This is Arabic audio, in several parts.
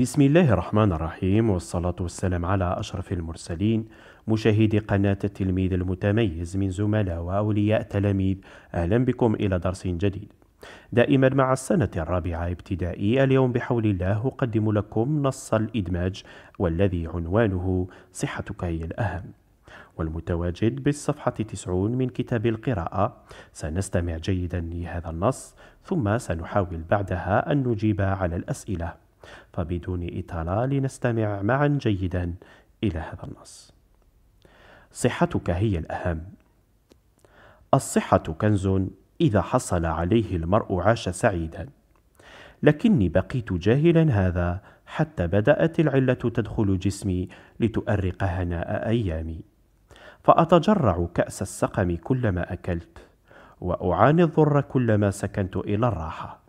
بسم الله الرحمن الرحيم والصلاة والسلام على أشرف المرسلين مشاهدي قناة التلميذ المتميز من زملاء وأولياء تلاميذ أهلا بكم إلى درس جديد دائما مع السنة الرابعة ابتدائي اليوم بحول الله أقدم لكم نص الإدماج والذي عنوانه صحتك هي الأهم والمتواجد بالصفحة 90 من كتاب القراءة سنستمع جيدا لهذا النص ثم سنحاول بعدها أن نجيب على الأسئلة فبدون إطالة لنستمع معا جيدا إلى هذا النص صحتك هي الأهم الصحة كنز إذا حصل عليه المرء عاش سعيدا لكني بقيت جاهلا هذا حتى بدأت العلة تدخل جسمي لتؤرق هناء أيامي فأتجرع كأس السقم كلما أكلت وأعاني الضر كلما سكنت إلى الراحة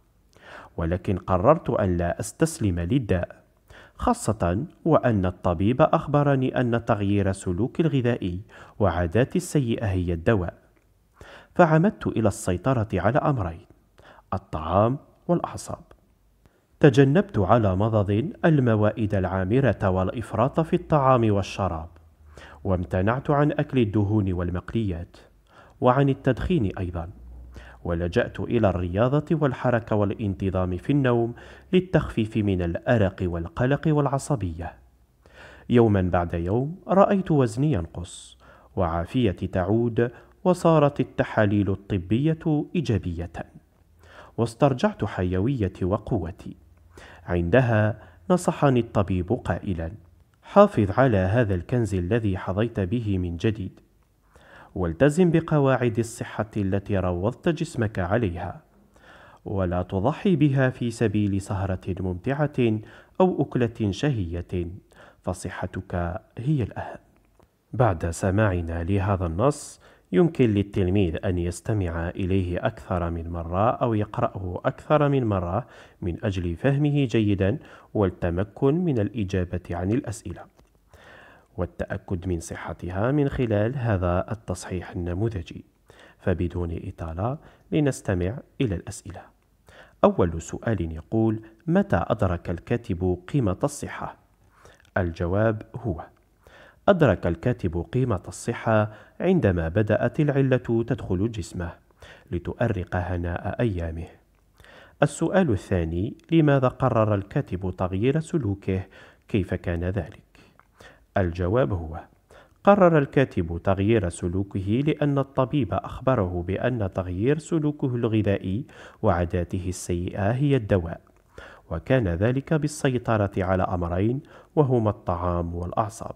ولكن قررت ألا أستسلم للداء خاصة وأن الطبيب أخبرني أن تغيير سلوك الغذائي وعاداتي السيئة هي الدواء فعمدت إلى السيطرة على أمرين الطعام والأعصاب تجنبت على مضض الموائد العامرة والإفراط في الطعام والشراب وامتنعت عن أكل الدهون والمقليات وعن التدخين أيضاً ولجأت إلى الرياضة والحركة والانتظام في النوم للتخفيف من الأرق والقلق والعصبية. يوما بعد يوم رأيت وزني ينقص وعافيتي تعود وصارت التحاليل الطبية إيجابية. واسترجعت حيويتي وقوتي. عندها نصحني الطبيب قائلا: حافظ على هذا الكنز الذي حظيت به من جديد والتزم بقواعد الصحة التي روضت جسمك عليها ولا تضحي بها في سبيل سهرة ممتعة أو أكلة شهية فصحتك هي الأهم بعد سماعنا لهذا النص يمكن للتلميذ أن يستمع إليه أكثر من مرة أو يقرأه أكثر من مرة من أجل فهمه جيدا والتمكن من الإجابة عن الأسئلة والتأكد من صحتها من خلال هذا التصحيح النموذجي فبدون إطالة لنستمع إلى الأسئلة أول سؤال يقول متى أدرك الكاتب قيمة الصحة؟ الجواب هو أدرك الكاتب قيمة الصحة عندما بدأت العلة تدخل جسمه لتؤرق هناء أيامه. السؤال الثاني: لماذا قرر الكاتب تغيير سلوكه؟ كيف كان ذلك؟ الجواب هو قرر الكاتب تغيير سلوكه لأن الطبيب أخبره بأن تغيير سلوكه الغذائي وعاداته السيئة هي الدواء، وكان ذلك بالسيطرة على أمرين وهما الطعام والأعصاب.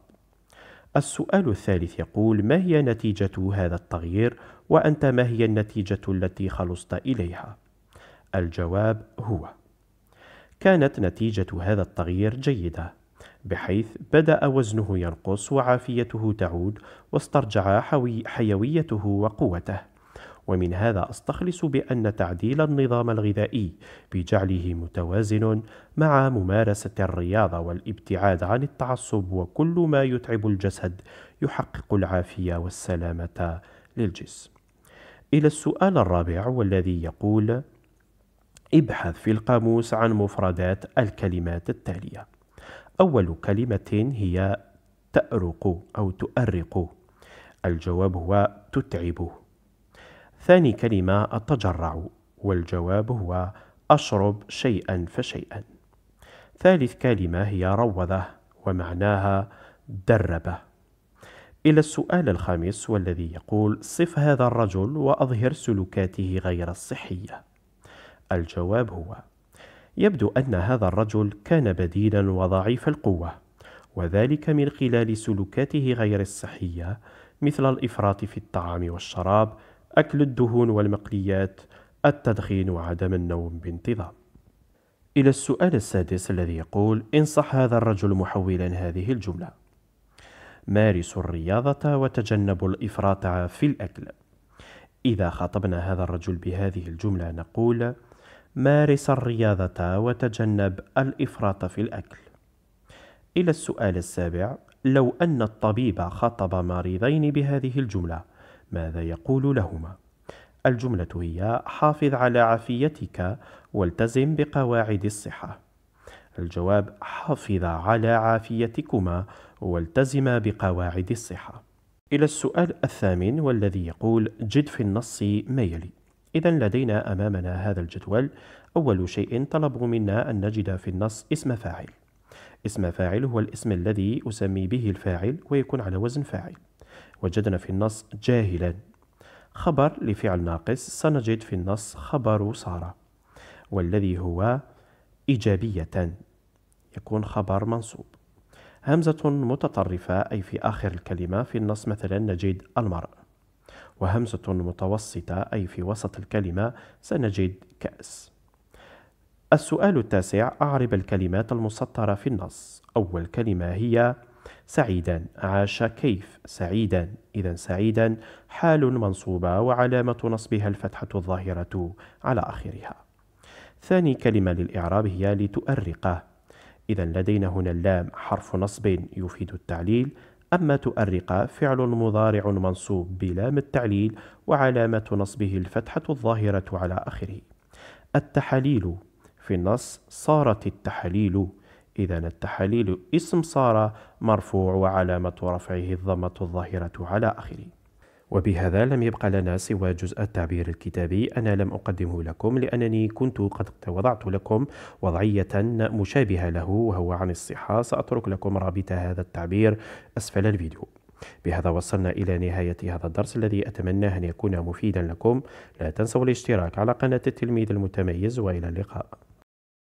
السؤال الثالث يقول: ما هي نتيجة هذا التغيير؟ وأنت ما هي النتيجة التي خلصت إليها؟ الجواب هو: كانت نتيجة هذا التغيير جيدة، بحيث بدأ وزنه ينقص وعافيته تعود واسترجع حيويته وقوته ومن هذا استخلص بأن تعديل النظام الغذائي بجعله متوازن مع ممارسة الرياضة والابتعاد عن التعصب وكل ما يتعب الجسد يحقق العافية والسلامة للجسم. إلى السؤال الرابع والذي يقول: ابحث في القاموس عن مفردات الكلمات التالية. أول كلمة هي تأرق أو تؤرق الجواب هو تتعب ثاني كلمة أتجرع والجواب هو أشرب شيئا فشيئا ثالث كلمة هي روضة ومعناها دربة إلى السؤال الخامس والذي يقول صف هذا الرجل وأظهر سلوكاته غير الصحية الجواب هو يبدو أن هذا الرجل كان بديلا وضعيف القوة وذلك من خلال سلوكاته غير الصحية مثل الإفراط في الطعام والشراب أكل الدهون والمقليات التدخين وعدم النوم بانتظام إلى السؤال السادس الذي يقول إن صح هذا الرجل محولا هذه الجملة مارسوا الرياضة وتجنبوا الإفراط في الأكل إذا خاطبنا هذا الرجل بهذه الجملة نقول: مارس الرياضة وتجنب الإفراط في الأكل. إلى السؤال السابع: لو أن الطبيب خطب مريضين بهذه الجملة، ماذا يقول لهما؟ الجملة هي: حافظ على عافيتك والتزم بقواعد الصحة. الجواب: حافظ على عافيتكما والتزم بقواعد الصحة. إلى السؤال الثامن والذي يقول: جد في النص ما يلي: إذا لدينا أمامنا هذا الجدول أول شيء طلبوا منا أن نجد في النص اسم فاعل اسم فاعل هو الاسم الذي أسمي به الفاعل ويكون على وزن فاعل وجدنا في النص جاهلا خبر لفعل ناقص سنجد في النص خبر سارة والذي هو إيجابية يكون خبر منصوب همزة متطرفة أي في آخر الكلمة في النص مثلا نجد المرء وهمزة متوسطة أي في وسط الكلمة سنجد كأس السؤال التاسع أعرب الكلمات المسطرة في النص أول كلمة هي سعيدا عاش كيف سعيدا إذا سعيدا حال منصوبة وعلامة نصبها الفتحة الظاهرة على آخرها ثاني كلمة للإعراب هي لتؤرقه إذا لدينا هنا اللام حرف نصب يفيد التعليل أما تؤرق فعل مضارع منصوب بلام التعليل وعلامة نصبه الفتحة الظاهرة على آخره التحاليل في النص صارت التحاليل إذا التحاليل اسم صار مرفوع وعلامة رفعه الضمة الظاهرة على آخره وبهذا لم يبقى لنا سوى جزء التعبير الكتابي أنا لم أقدمه لكم لأنني كنت قد وضعت لكم وضعية مشابهة له وهو عن الصحة سأترك لكم رابط هذا التعبير أسفل الفيديو بهذا وصلنا إلى نهاية هذا الدرس الذي أتمنى أن يكون مفيدا لكم لا تنسوا الاشتراك على قناة التلميذ المتميز وإلى اللقاء